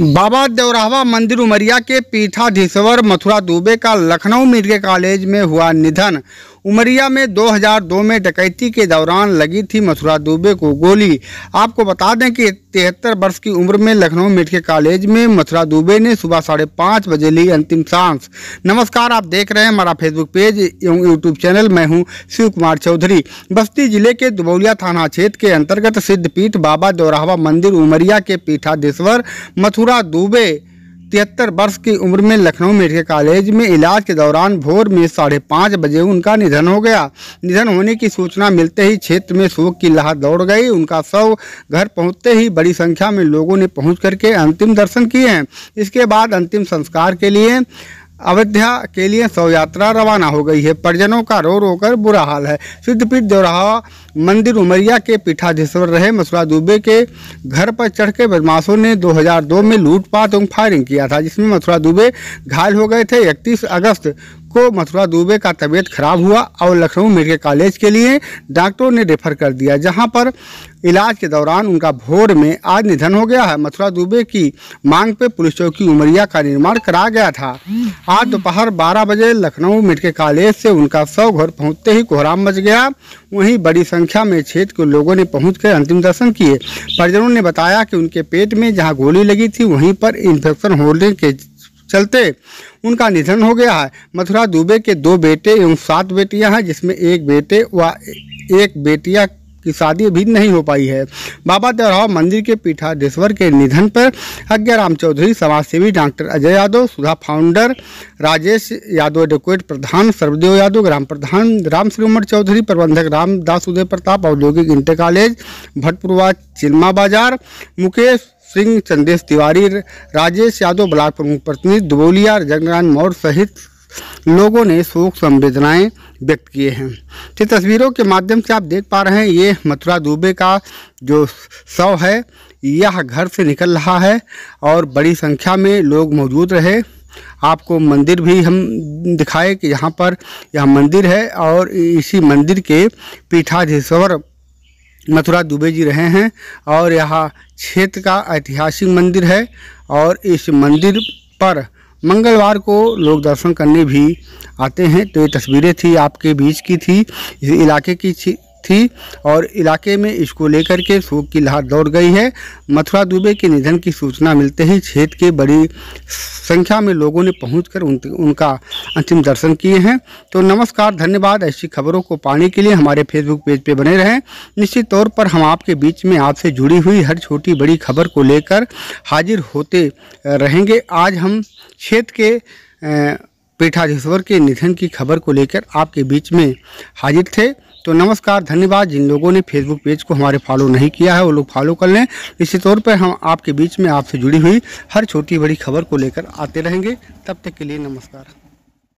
बाबा देवराहवा मंदिर उमरिया के पीठाधीश्वर मथुरा दुबे का लखनऊ मेडिकल कॉलेज में हुआ निधन उमरिया में 2002 में डकैती के दौरान लगी थी मथुरा दुबे को गोली आपको बता दें कि तिहत्तर वर्ष की उम्र में लखनऊ मेडिकल कॉलेज में मथुरा दुबे ने सुबह साढ़े पाँच बजे ली अंतिम सांस नमस्कार आप देख रहे हैं हमारा फेसबुक पेज एवं यूट्यूब चैनल मैं हूं शिव कुमार चौधरी बस्ती जिले के दुबौलिया थाना क्षेत्र के अंतर्गत सिद्धपीठ बाबा दौराहवा मंदिर उमरिया के पीठाधीश्वर मथुरा दुबे तिहत्तर वर्ष की उम्र में लखनऊ मेडिकल कॉलेज में इलाज के दौरान भोर में साढ़े पाँच बजे उनका निधन हो गया निधन होने की सूचना मिलते ही क्षेत्र में शोक की लहर दौड़ गई उनका शव घर पहुंचते ही बड़ी संख्या में लोगों ने पहुंच करके अंतिम दर्शन किए हैं इसके बाद अंतिम संस्कार के लिए अयोध्या के लिए शव यात्रा रवाना हो गई है परिजनों का रो रो कर बुरा हाल है सिद्धपीठ दोराहा मंदिर उमरिया के पीठाधीश्वर रहे मसुरा दुबे के घर पर चढ़ के बदमाशों ने 2002 में लूटपाट एवं फायरिंग किया था जिसमें मथुरा दुबे घायल हो गए थे इकतीस अगस्त को मथुरा दुबे का तबीयत खराब हुआ और लखनऊ मेडिकल कॉलेज के लिए डॉक्टरों ने रेफर कर दिया जहां पर इलाज के दौरान उनका भोर में आज निधन हो गया है मथुरा दुबे की मांग पे पुलिस चौकी उमरिया का निर्माण कराया गया था आज दोपहर बारह बजे लखनऊ मेडिकल कॉलेज से उनका सौ घर पहुंचते ही कोहराम मच गया वहीं बड़ी संख्या संख्या में क्षेत्र के लोगों ने पहुंचकर अंतिम दर्शन किए परिजनों ने बताया कि उनके पेट में जहां गोली लगी थी वहीं पर इन्फेक्शन होने के चलते उनका निधन हो गया है मथुरा दुबे के दो बेटे एवं सात बेटियां हैं जिसमें एक बेटे व एक बेटिया की शादी भी नहीं हो पाई है बाबा देवराव मंदिर के पीठाधीश्वर के निधन पर अज्ञाराम चौधरी समाजसेवी doctor Ajay Yadav Sudha founder Rajesh Yadav advocate प्रधान सर्वदेव यादव ग्राम प्रधान राम श्रीमर चौधरी प्रबंधक रामदास उदय प्रताप औद्योगिक इंटर कॉलेज भटपुरवा चिल्मा बाजार मुकेश सिंह चंदेश तिवारी राजेश यादव ब्लॉक प्रमुख प्रतिनिधि दुबोलिया जगनारायण मौर्य सहित लोगों ने शोक संवेदनाएं व्यक्त किए हैं ये तस्वीरों के माध्यम से आप देख पा रहे हैं ये मथुरा दुबे का जो शव है यह घर से निकल रहा है और बड़ी संख्या में लोग मौजूद रहे आपको मंदिर भी हम दिखाए कि यहाँ पर यह मंदिर है और इसी मंदिर के पीठाधीश्वर मथुरा दुबे जी रहे हैं और यह क्षेत्र का ऐतिहासिक मंदिर है और इस मंदिर पर मंगलवार को लोग दर्शन करने भी आते हैं तो ये तस्वीरें थी आपके बीच की थी इस इलाके की थी और इलाके में इसको लेकर के शोक की लहर दौड़ गई है मथुरा दुबे के निधन की सूचना मिलते ही क्षेत्र के बड़ी संख्या में लोगों ने पहुंचकर उन, उनका अंतिम दर्शन किए हैं तो नमस्कार धन्यवाद ऐसी खबरों को पाने के लिए हमारे फेसबुक पेज पे बने रहें निश्चित तौर पर हम आपके बीच में आपसे जुड़ी हुई हर छोटी बड़ी खबर को लेकर हाजिर होते रहेंगे आज हम क्षेत्र के पीठाधीश्वर के निधन की खबर को लेकर आपके बीच में हाजिर थे तो नमस्कार धन्यवाद जिन लोगों ने फेसबुक पेज को हमारे फॉलो नहीं किया है वो लोग फॉलो कर लें इसी तौर पर हम आपके बीच में आपसे जुड़ी हुई हर छोटी बड़ी खबर को लेकर आते रहेंगे तब तक के लिए नमस्कार